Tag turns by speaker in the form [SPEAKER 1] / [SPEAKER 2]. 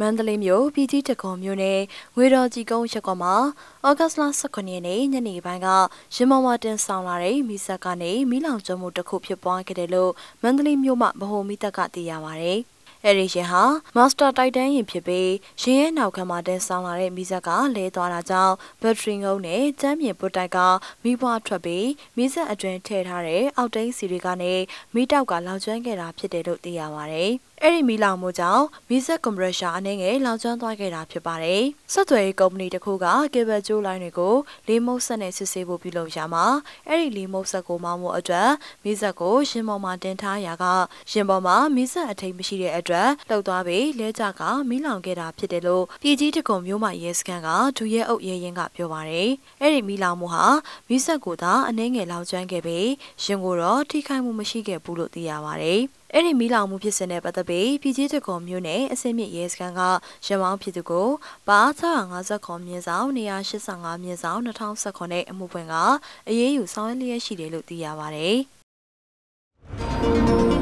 [SPEAKER 1] မန္တလေးမြို့ပြည်ကြီးတကုံမြို့နယ်ငွေတော်ကြီးကုန်းရပ်ကွက်မှာဩဂတ်စ်လ18ရက်နေ့ညနေပိုင်းကရင်းမောင်မတင်ဆောင်လာတဲ့မိဆက်ကနေမိလောင်ကျွမ်းမှုတစ်ခုဖြစ်ပွားခဲ့တယ်လို့မန္တလေးမြို့မှဗဟိုမိသက်ကသိရပါဗျ။အဲ့ဒီရှင်ဟာ Master Titan ရင်ဖြစ်ပြီးရှင်ရဲ့နောက်ခံမှာတင်ဆောင်လာတဲ့မိဇက်ကလဲသွားတာကြောင့် battery ငုံနဲ့ကျမ်းပြင်ပွတ်တိုက်ကမိဘွားထွက်ပြီးမိဇက်အတွင်ထည့်ထားတဲ့အောက်တိန်စီတွေကနေမိတောက်ကလောင်ကျွမ်းခဲ့တာဖြစ်တယ်လို့သိရပါဗျ။အဲ့ဒီမီလောင်မှုကြောင့်ဗီဇက်ကွန်ပရက်ရှာအနေငယ်လောင်ကျွမ်းသွားခဲ့တာဖြစ်ပါတယ်။ဆက်သွယ်ရေးကုမ္ပဏီတစ်ခုကကေဘယ်ကြိုးလိုင်းတွေကိုလေမုတ်ဆက်နဲ့စစ်ဆေးဖို့ပြုလုပ်ရမှာအဲ့ဒီလေမုတ်ဆက်ကိုမောင်းဖို့အတွက်မီးစက်ကိုရှင်ပေါ်မှာတင်ထားရာကရှင်ပေါ်မှာမီးစက်အထိတ်မရှိတဲ့အတွက်လှုပ်သွားပြီးလဲကြကမီးလောင်ခဲ့တာဖြစ်တယ်လို့ပြည်ကြီးတကုံမြို့မရဲစခန်းကဒူရဲအုပ်ရဲရင်ကပြောပါတယ်။အဲ့ဒီမီးလောင်မှုဟာမီးစက်ကိုသာအနေငယ်လောင်ကျွမ်းခဲ့ပြီးရှင်ကိုတော့ထိခိုက်မှုမရှိခဲ့ဘူးလို့သိရပါတယ်။အဲ့ဒီမိလောင်မှုဖြစ်စဉ်နဲ့ပတ်သက်ပြီးပြည်ကြီးတစ်ကောမြို့နယ်အစင်းမြင့်ရဲစခန်းကရမောင်းဖြစ်သူကိုပါ650ခွန်မြင်းဆောင်နေရာ85မြင်းဆောင်2019နဲ့အမှုဖွင့်ကအရေးယူဆောင်ရွက်လျက်ရှိတယ်လို့သိရပါဗျ။